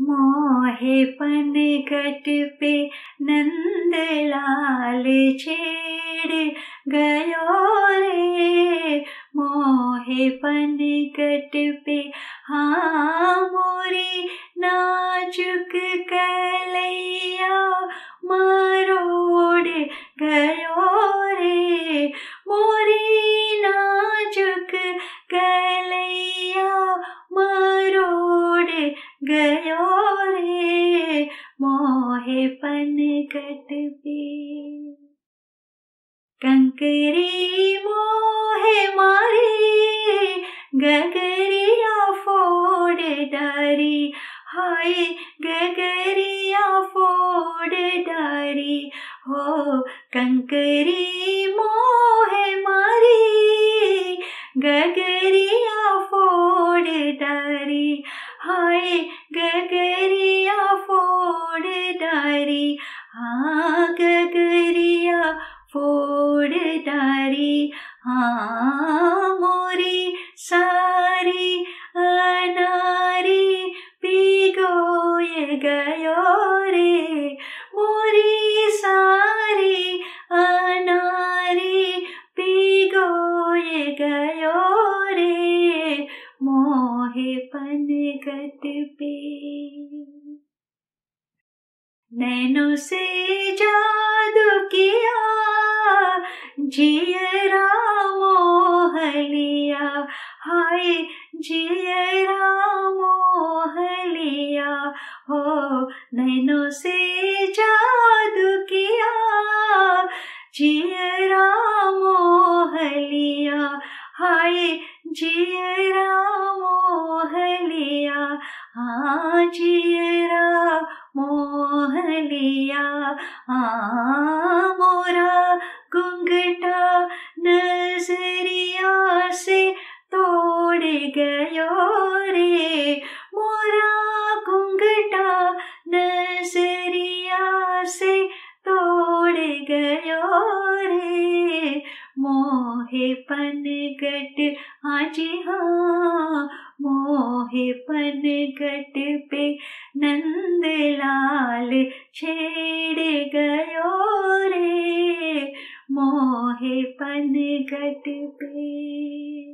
मोहे घट पे नंद लाल छेड़ गयो रे मोहे पनघट पे हाँ गयो रे मोहे कट पे कंकरी मोहे मारे गगरिया फोड़ डारी हाय गगरिया फोड़ डारी हो कंकरी मोहे मारी गगरिया फोड़ डारी हाय गगरिया फोड़ डारी हाँ गगरिया फोड़ डारी हाँ पन गत पे नैनो से जादू किया जियरा मोह हलिया हाय जियरा रामो हलिया हो नैनो से जादू किया जियरा मोह हलिया हाय जिय जियरा मोह लिया आ मोरा घुंघटा नजरिया से तोड़ गयो रे मोरा घुंघटा नजरिया से तोड़ गयो रे मोहे पन गट आज हाँ मोहे पन घट पे लाल छेड़ गयो रे मोहे पन गट पे